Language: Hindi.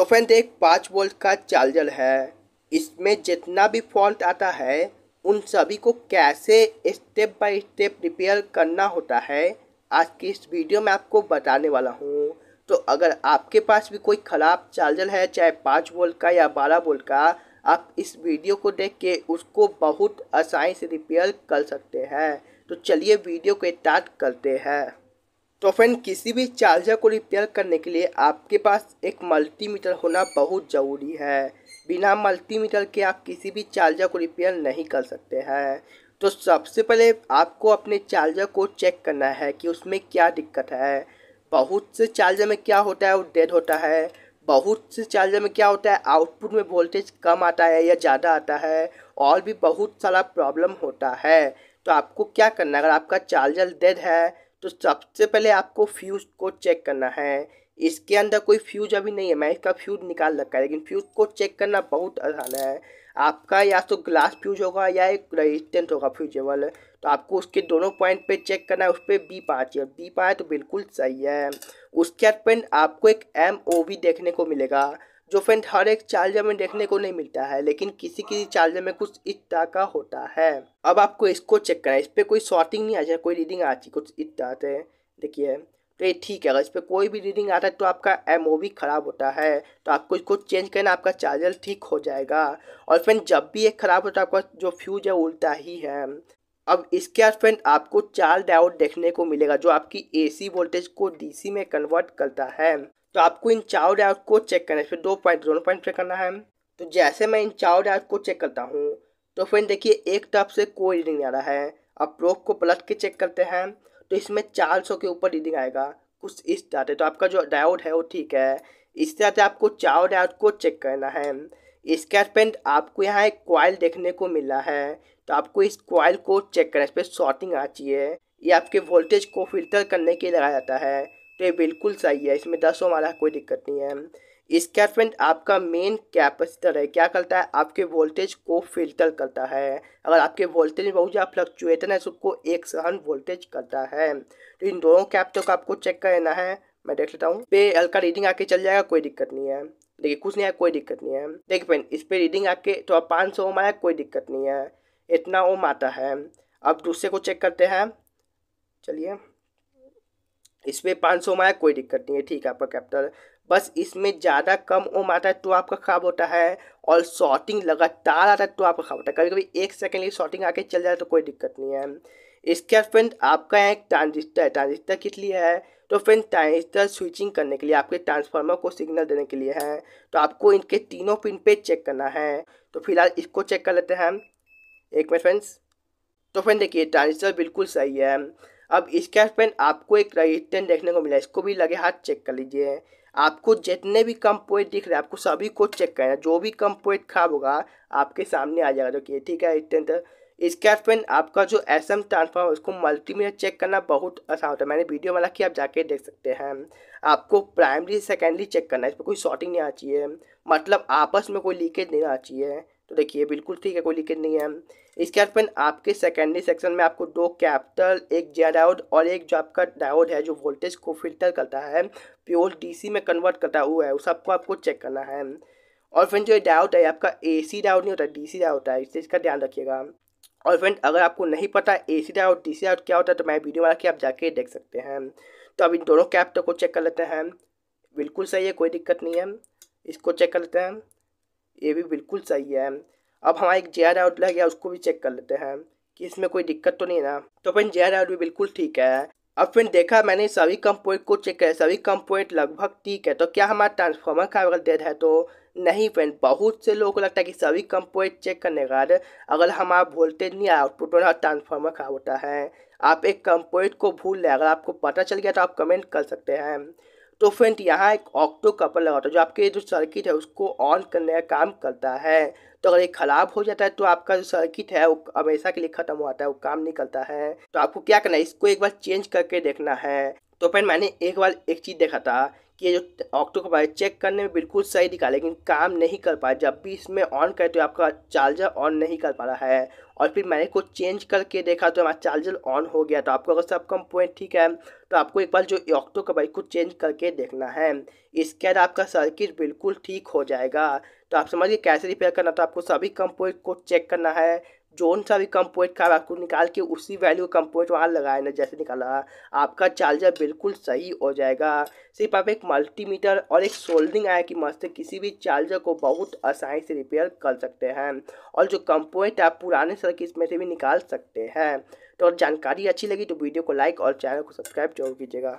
तो फ्रेंड एक पाँच वोल्ट का चार्जर है इसमें जितना भी फॉल्ट आता है उन सभी को कैसे स्टेप बाय स्टेप रिपेयर करना होता है आज की इस वीडियो में आपको बताने वाला हूँ तो अगर आपके पास भी कोई ख़राब चार्जर है चाहे पाँच वोल्ट का या बारह वोल्ट का आप इस वीडियो को देख के उसको बहुत आसानी से रिपेयर कर सकते हैं तो चलिए वीडियो को स्टार्ट करते हैं तो फ्रेंड किसी भी चार्जर को रिपेयर करने के लिए आपके पास एक मल्टीमीटर होना बहुत ज़रूरी है बिना मल्टीमीटर के आप किसी भी चार्जर को रिपेयर नहीं कर सकते हैं तो सबसे पहले आपको अपने चार्जर को चेक करना है कि उसमें क्या दिक्कत है बहुत से चार्जर में क्या होता है वो डेड होता है बहुत से चार्जर में क्या होता है आउटपुट में वोल्टेज कम आता है या ज़्यादा आता है और भी बहुत सारा प्रॉब्लम होता है तो आपको क्या करना है अगर आपका चार्जर डेड है तो सबसे पहले आपको फ्यूज़ को चेक करना है इसके अंदर कोई फ्यूज अभी नहीं है मैं इसका फ्यूज निकाल रखा है लेकिन फ्यूज को चेक करना बहुत आसान है आपका या तो ग्लास फ्यूज होगा या एक रेजिस्टेंट होगा फ्यूजेबल तो आपको उसके दोनों पॉइंट पे चेक करना है उस पर बी पाँच है बी पाँच तो बिल्कुल सही है उसके बाद पेंट आपको एक एम ओ भी देखने को मिलेगा जो फ्रेंड हर एक चार्जर में देखने को नहीं मिलता है लेकिन किसी किसी चार्जर में कुछ इस तरह का होता है अब आपको इसको चेक करना है इस पर कोई शॉर्टिंग नहीं आ जाए कोई रीडिंग आ चाहिए कुछ इस तरह से देखिए तो ये ठीक है अगर इस पर कोई भी रीडिंग आता है तो आपका एम ख़राब होता है तो आपको इसको चेंज करना आपका चार्जर ठीक हो जाएगा और फ्रेंड जब भी ये ख़राब होता है आपका जो फ्यूज है उल्टा ही है अब इसके बाद फ्रेंड आपको चार डायोड देखने को मिलेगा जो आपकी एसी वोल्टेज को डीसी में कन्वर्ट करता है तो आपको इन चारों डायोड को चेक करना है फिर दो पॉइंट दोनों पॉइंट पे करना है तो जैसे मैं इन चारों डायोड को चेक करता हूँ तो फ्रेंड देखिए एक तरफ से कोई रीडिंग नहीं आ रहा है अब प्रोफ को पलट के चेक करते हैं तो इसमें चार सौ के ऊपर रीडिंग आएगा कुछ इस तरह से तो आपका जो डायोड है वो ठीक है इस तरह से आपको चार डायोड को चेक करना है इसके फ्रेंड आपको यहाँ एक क्वाइल देखने को मिला है तो आपको इस क्वाइल को चेक करना है इस पर शॉर्टिंग आना चाहिए ये आपके वोल्टेज को फिल्टर करने के लिए लगाया जाता है तो ये बिल्कुल सही है इसमें दस ओम वाला कोई दिक्कत नहीं है इसका फ्रेंड आपका मेन कैपेसिटर है क्या करता है आपके वोल्टेज को फिल्टर करता है अगर आपके वोल्टेज में बहुत ज़्यादा फ्लक्चुएटन है सबको तो उसको एक सहन वोल्टेज करता है तो इन दोनों कैपेसिटर को आपको चेक करना है मैं देख लेता हूँ पे हल्का रीडिंग आके चल जाएगा कोई दिक्कत नहीं है देखिए कुछ नहीं है कोई दिक्कत नहीं है देखिए फ्रेंड इस पर रीडिंग आके तो अब पाँच सौ ओम आया कोई दिक्कत नहीं है इतना ओम आता है अब दूसरे को चेक करते हैं चलिए इसमें पाँच सौ माया कोई दिक्कत नहीं है ठीक है आपका कैपिटल बस इसमें ज़्यादा कम ओम आता है तो आपका खराब होता है और शॉर्टिंग लगातार आता है तो आपका खराब होता है कभी कभी एक सेकेंड की शॉर्टिंग आके चल जाए तो कोई दिक्कत नहीं है इसके बाद फ्रेंड आपका यहाँ एक ट्रांजिस्टर है ट्रांजिस्टर किस लिए है तो फ्रेंड ट्रांजिस्टर स्विचिंग करने के लिए आपके ट्रांसफार्मर को सिग्नल देने के लिए है तो आपको इनके तीनों पिन पे चेक करना है तो फिलहाल इसको चेक कर लेते हैं एक मिनट फ्रेंड्स तो फ्रेंड देखिए ट्रांजिस्टर बिल्कुल सही है अब स्केच पेन आपको एक रजिस्टेंट देखने को मिला इसको भी लगे हाथ चेक कर लीजिए आपको जितने भी कम पॉइंट दिख रहे हैं आपको सभी को चेक करना जो भी कम पॉइंट खराब होगा आपके सामने आ जाएगा देखिए ठीक है रजिस्टेंट इसके फ्रेंड आपका जो एस एम ट्रांसफॉर्म है उसको मल्टीमीटर चेक करना बहुत आसान होता है मैंने वीडियो वाला कि आप जाके देख सकते हैं आपको प्राइमरी सेकेंडरी चेक करना है इसमें कोई शॉर्टिंग नहीं आना चाहिए मतलब आपस में कोई लीकेज नहीं आना चाहिए तो देखिए बिल्कुल ठीक है कोई लिखेज नहीं है इसके बाद फ्रेंड आपके सेकेंडरी सेक्शन में आपको दो कैपिटल एक जे डायोड और एक जो आपका डायोड है जो वोल्टेज को फिल्टर करता है प्योर डीसी में कन्वर्ट करता हुआ है उस सबको आपको चेक करना है और फ्रेंड जो डाउट है आपका एसी डाउट नहीं होता डीसी डाउट है इससे इसका ध्यान रखिएगा और फ्रेंड अगर आपको नहीं पता ए सी डाउट सी डाउट क्या होता है तो मैं वीडियो बना के आप जाके देख सकते हैं तो अब इन दोनों कैप्टर को चेक कर लेते हैं बिल्कुल सही है कोई दिक्कत नहीं है इसको चेक कर लेते हैं ये भी बिल्कुल सही है अब हमारा एक जे आर आउट लग गया उसको भी चेक कर लेते हैं कि इसमें कोई दिक्कत तो नहीं ना तो फिर जे आर आउट भी बिल्कुल ठीक है अब फिर देखा मैंने सभी कंपोनेंट को चेक किया सभी कंपोनेंट लगभग ठीक है तो क्या हमारा ट्रांसफॉर्मर का अगर डेड है तो नहीं फ्रेंड बहुत से लोगों को लगता है कि सभी कंपोनेंट चेक करने के बाद अगर हमारा वोल्टेज नहीं आया आउटपुट में ट्रांसफार्मर खराब होता है आप एक कंपोनेंट को भूल लें अगर आपको पता चल गया तो आप कमेंट कर सकते हैं तो फ्रेंड यहाँ एक ऑक्टो कपल लगा होता है जो आपके जो सर्किट है उसको ऑन करने का काम करता है तो अगर ये ख़राब हो जाता है तो आपका जो सर्किट है वो हमेशा के लिए ख़त्म हो जाता है वो काम नहीं करता है तो आपको क्या करना है इसको एक बार चेंज करके देखना है तो फिर मैंने एक बार एक चीज़ देखा था कि ये जो ऑक्टो है चेक करने में बिल्कुल सही दिखा लेकिन काम नहीं कर पाया जब भी इसमें ऑन करते तो आपका चार्जर ऑन नहीं कर पा रहा है और फिर मैंने को चेंज करके देखा तो हमारा चार्जर ऑन हो गया तो आपको अगर सब कम पॉइंट ठीक है तो आपको एक बार जो ऑक्टो का बाइक को चेंज करके देखना है इसके बाद आपका सर्किट बिल्कुल ठीक हो जाएगा तो आप समझिए कैसे रिपेयर करना तो आपको सभी कम पॉइंट को चेक करना है जोन सा भी कम्पोइट का आपको निकाल के उसी वैल्यू का पॉइंट वहाँ लगाए ना जैसे निकाला आपका चार्जर बिल्कुल सही हो जाएगा सिर्फ आप एक मल्टीमीटर और एक सोल्डिंग आया कि मस्त किसी भी चार्जर को बहुत आसानी से रिपेयर कर सकते हैं और जो कम आप पुराने सर्किट में से भी निकाल सकते हैं तो जानकारी अच्छी लगी तो वीडियो को लाइक और चैनल को सब्सक्राइब जरूर कीजिएगा